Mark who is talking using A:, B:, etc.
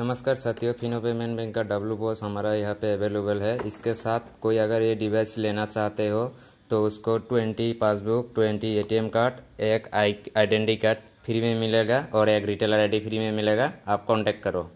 A: नमस्कार साथियों Fino payment bank का डब्लू बॉस हमारा यहाँ पे अवेलेबल है इसके साथ कोई अगर ये डिवाइस लेना चाहते हो तो उसको twenty passbook twenty ATM card एक आई आइडेंटी कार्ड फ्री में मिलेगा और एक रिटेलर आईडी फ्री में मिलेगा आप कांटेक्ट करो